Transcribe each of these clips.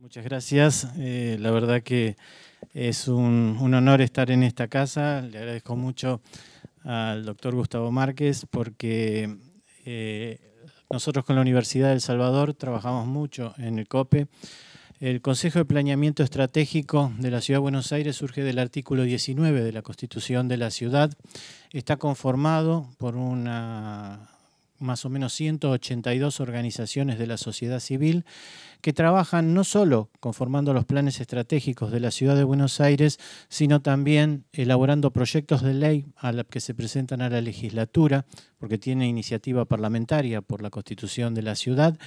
Muchas gracias. Eh, la verdad que es un, honor estar en esta casa. Le agradezco mucho al doctor Gustavo Márquez porque eh, nosotros con la Universidad de El Salvador trabajamos mucho en el COPE. El Consejo de Planeamiento Estratégico de la Ciudad de Buenos Aires surge del artículo 19 de la Constitución de la Ciudad. Está conformado por una más o menos 182 organizaciones de la sociedad civil que trabajan no solo conformando los planes estratégicos de la ciudad de Buenos Aires, sino también elaborando proyectos de ley a que se presentan a la legislatura, porque tiene iniciativa parlamentaria por la constitución de la ciudad,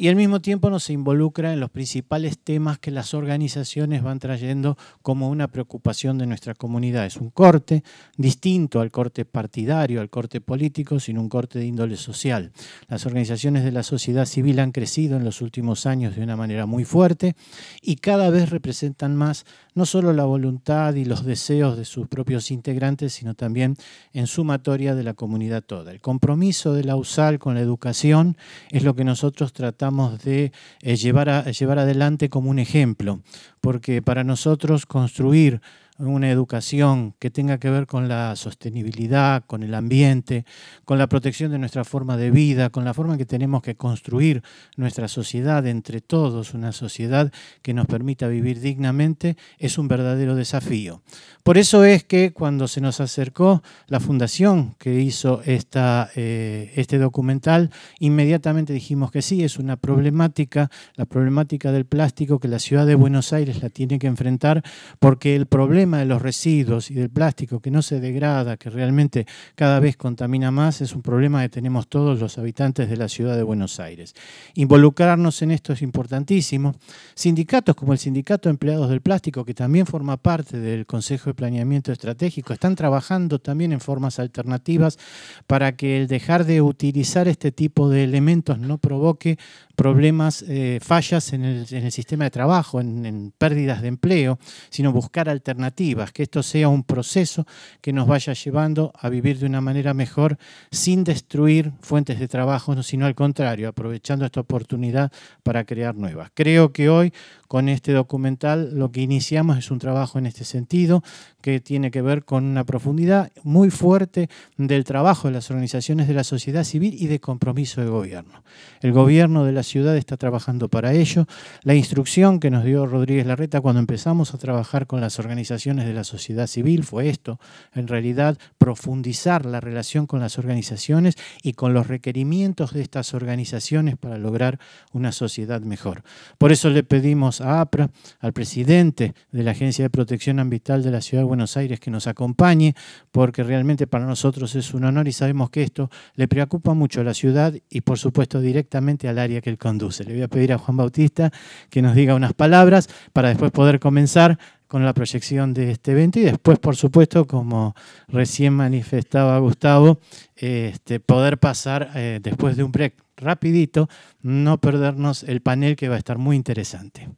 y al mismo tiempo nos involucra en los principales temas que las organizaciones van trayendo como una preocupación de nuestra comunidad. Es un corte distinto al corte partidario, al corte político, sino un corte de índole social. Las organizaciones de la sociedad civil han crecido en los últimos años de una manera muy fuerte y cada vez representan más no solo la voluntad y los deseos de sus propios integrantes, sino también en sumatoria de la comunidad toda. El compromiso de la USAL con la educación es lo que nosotros tratamos de eh, llevar, a, llevar adelante como un ejemplo, porque para nosotros construir una educación que tenga que ver con la sostenibilidad, con el ambiente, con la protección de nuestra forma de vida, con la forma en que tenemos que construir nuestra sociedad entre todos, una sociedad que nos permita vivir dignamente, es un verdadero desafío. Por eso es que cuando se nos acercó la fundación que hizo esta, eh, este documental, inmediatamente dijimos que sí, es una problemática, la problemática del plástico que la ciudad de Buenos Aires la tiene que enfrentar porque el problema de los residuos y del plástico que no se degrada, que realmente cada vez contamina más, es un problema que tenemos todos los habitantes de la ciudad de Buenos Aires. Involucrarnos en esto es importantísimo. Sindicatos como el Sindicato de Empleados del Plástico, que también forma parte del Consejo de Planeamiento Estratégico, están trabajando también en formas alternativas para que el dejar de utilizar este tipo de elementos no provoque problemas, eh, fallas en el, sistema de trabajo, en, pérdidas de empleo, sino buscar alternativas, que esto sea un proceso que nos vaya llevando a vivir de una manera mejor sin destruir fuentes de trabajo, sino al contrario, aprovechando esta oportunidad para crear nuevas. Creo que hoy con este documental lo que iniciamos es un trabajo en este sentido que tiene que ver con una profundidad muy fuerte del trabajo de las organizaciones de la sociedad civil y de compromiso del gobierno. El gobierno de la ciudad está trabajando para ello. La instrucción que nos dio Rodríguez Larreta cuando empezamos a trabajar con las organizaciones de la sociedad civil fue esto, en realidad profundizar la relación con las organizaciones y con los requerimientos de estas organizaciones para lograr una sociedad mejor. Por eso le pedimos a APRA, al presidente de la Agencia de Protección Ambiental de la Ciudad de Buenos Aires, que nos acompañe, porque realmente para nosotros es un honor y sabemos que esto le preocupa mucho a la ciudad y por supuesto directamente al área que el conduce. Le voy a pedir a Juan Bautista que nos diga unas palabras para después poder comenzar con la proyección de este evento y después, por supuesto, como recién manifestaba Gustavo, este, poder pasar eh, después de un break rapidito, no perdernos el panel que va a estar muy interesante.